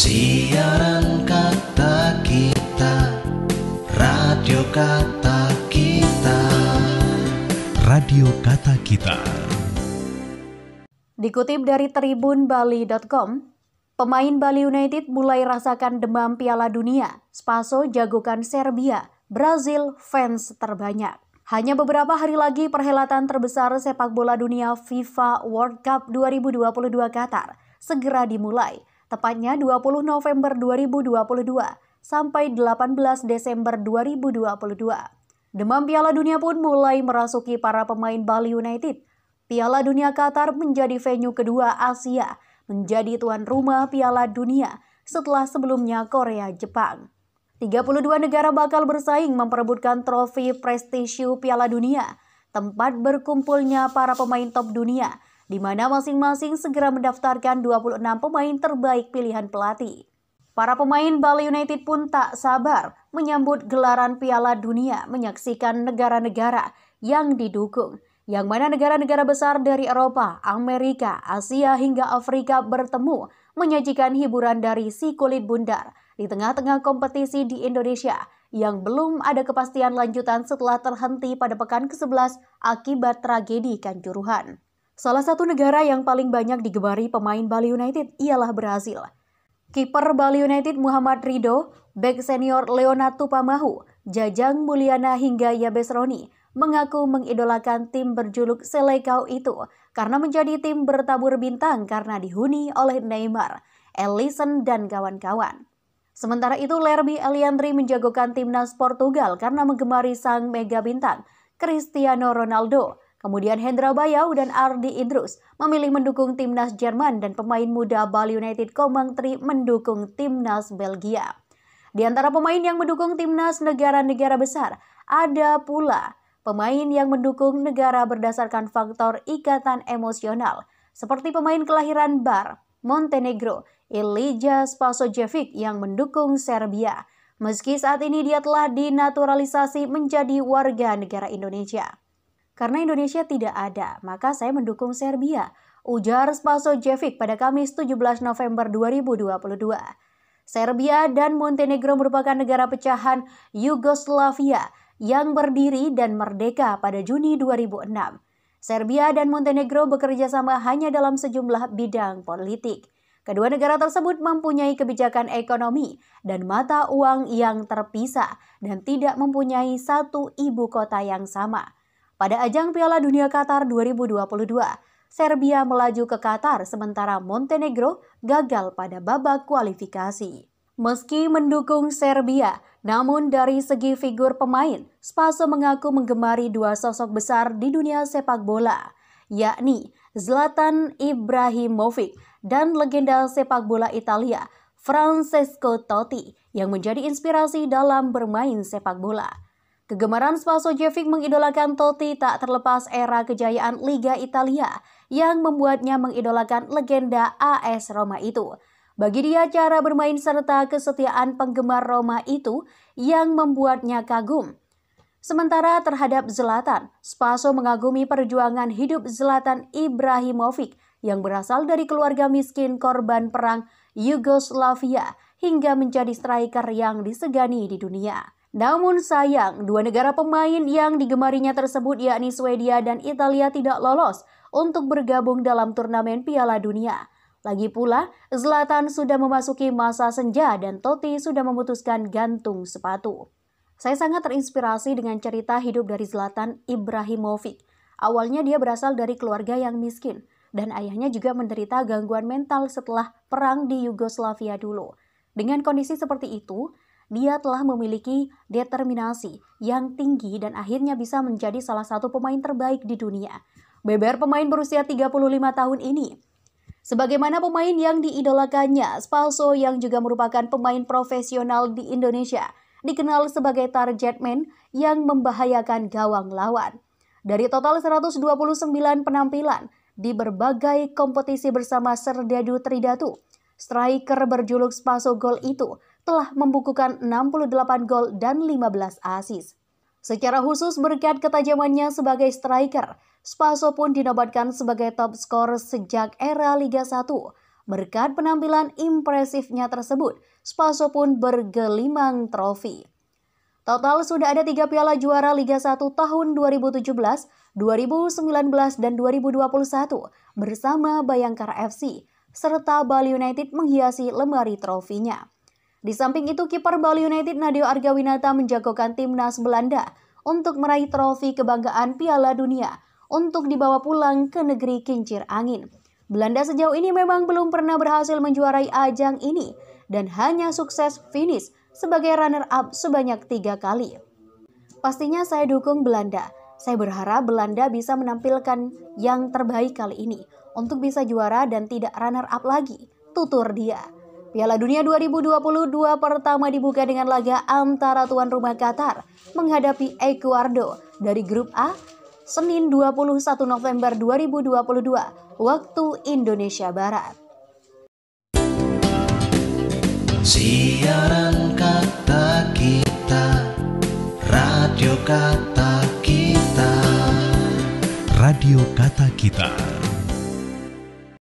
Siaran kata kita, radio kata kita. Radio kata kita. Dikutip dari Tribun Bali.com, pemain Bali United mulai rasakan demam Piala Dunia. Spaso jagokan Serbia, Brazil fans terbanyak. Hanya beberapa hari lagi perhelatan terbesar sepak bola dunia FIFA World Cup 2022 Qatar segera dimulai tepatnya 20 November 2022 sampai 18 Desember 2022. Demam Piala Dunia pun mulai merasuki para pemain Bali United. Piala Dunia Qatar menjadi venue kedua Asia, menjadi tuan rumah Piala Dunia setelah sebelumnya Korea Jepang. 32 negara bakal bersaing memperebutkan trofi prestisiu Piala Dunia, tempat berkumpulnya para pemain top dunia di mana masing-masing segera mendaftarkan 26 pemain terbaik pilihan pelatih. Para pemain Bali United pun tak sabar menyambut gelaran Piala Dunia menyaksikan negara-negara yang didukung, yang mana negara-negara besar dari Eropa, Amerika, Asia hingga Afrika bertemu menyajikan hiburan dari si kulit bundar di tengah-tengah kompetisi di Indonesia yang belum ada kepastian lanjutan setelah terhenti pada pekan ke-11 akibat tragedi Kanjuruhan. Salah satu negara yang paling banyak digemari pemain Bali United ialah Brazil. Kiper Bali United Muhammad Rido, bek senior Leonardo Tupamahu, Jajang Mulyana hingga Yabes Roni mengaku mengidolakan tim berjuluk Selecao itu karena menjadi tim bertabur bintang karena dihuni oleh Neymar, Ellison, dan kawan-kawan. Sementara itu, Lerby Eliandri menjagokan timnas Portugal karena menggemari sang mega bintang, Cristiano Ronaldo, Kemudian Hendra Bayau dan Ardi Idrus memilih mendukung timnas Jerman dan pemain muda Bali United Komang Tri mendukung timnas Belgia. Di antara pemain yang mendukung timnas negara-negara besar, ada pula pemain yang mendukung negara berdasarkan faktor ikatan emosional, seperti pemain kelahiran Bar, Montenegro, Ilija Spasojevic yang mendukung Serbia, meski saat ini dia telah dinaturalisasi menjadi warga negara Indonesia. Karena Indonesia tidak ada, maka saya mendukung Serbia, ujar Spasojevic pada Kamis 17 November 2022. Serbia dan Montenegro merupakan negara pecahan Yugoslavia yang berdiri dan merdeka pada Juni 2006. Serbia dan Montenegro bekerja sama hanya dalam sejumlah bidang politik. Kedua negara tersebut mempunyai kebijakan ekonomi dan mata uang yang terpisah dan tidak mempunyai satu ibu kota yang sama. Pada ajang Piala Dunia Qatar 2022, Serbia melaju ke Qatar sementara Montenegro gagal pada babak kualifikasi. Meski mendukung Serbia, namun dari segi figur pemain, Spaso mengaku menggemari dua sosok besar di dunia sepak bola, yakni Zlatan Ibrahimovic dan legenda sepak bola Italia Francesco Totti yang menjadi inspirasi dalam bermain sepak bola. Kegemaran Spasojevic mengidolakan Totti tak terlepas era kejayaan Liga Italia yang membuatnya mengidolakan legenda AS Roma itu. Bagi dia, cara bermain serta kesetiaan penggemar Roma itu yang membuatnya kagum. Sementara terhadap Zlatan, Spaso mengagumi perjuangan hidup Zlatan Ibrahimovic yang berasal dari keluarga miskin korban perang Yugoslavia hingga menjadi striker yang disegani di dunia. Namun sayang, dua negara pemain yang digemarinya tersebut yakni Swedia dan Italia tidak lolos untuk bergabung dalam turnamen Piala Dunia. Lagi pula, Zlatan sudah memasuki masa senja dan Totti sudah memutuskan gantung sepatu. Saya sangat terinspirasi dengan cerita hidup dari Zlatan Ibrahimovic. Awalnya dia berasal dari keluarga yang miskin dan ayahnya juga menderita gangguan mental setelah perang di Yugoslavia dulu. Dengan kondisi seperti itu, dia telah memiliki determinasi yang tinggi dan akhirnya bisa menjadi salah satu pemain terbaik di dunia. Beber pemain berusia 35 tahun ini Sebagaimana pemain yang diidolakannya, Spalso yang juga merupakan pemain profesional di Indonesia, dikenal sebagai target man yang membahayakan gawang lawan. Dari total 129 penampilan di berbagai kompetisi bersama Serdadu Tridatu, striker berjuluk Spaso Gol itu telah membukukan 68 gol dan 15 asis. Secara khusus berkat ketajamannya sebagai striker, Spaso pun dinobatkan sebagai top skor sejak era Liga 1. Berkat penampilan impresifnya tersebut, Spaso pun bergelimang trofi. Total sudah ada tiga piala juara Liga 1 tahun 2017, 2019, dan 2021 bersama Bayangkara FC, serta Bali United menghiasi lemari trofinya. Di samping itu, kiper Bali United Nadio Argawinata menjagokan timnas Belanda untuk meraih trofi kebanggaan Piala Dunia untuk dibawa pulang ke negeri kincir angin. Belanda sejauh ini memang belum pernah berhasil menjuarai ajang ini dan hanya sukses finish sebagai runner-up sebanyak tiga kali. Pastinya saya dukung Belanda. Saya berharap Belanda bisa menampilkan yang terbaik kali ini untuk bisa juara dan tidak runner-up lagi, tutur dia. Piala Dunia 2022 pertama dibuka dengan laga antara tuan rumah Qatar menghadapi Ekuardo dari grup A Senin 21 November 2022 waktu Indonesia Barat. Siaran kata kita, radio kata kita. Radio Kata Kita.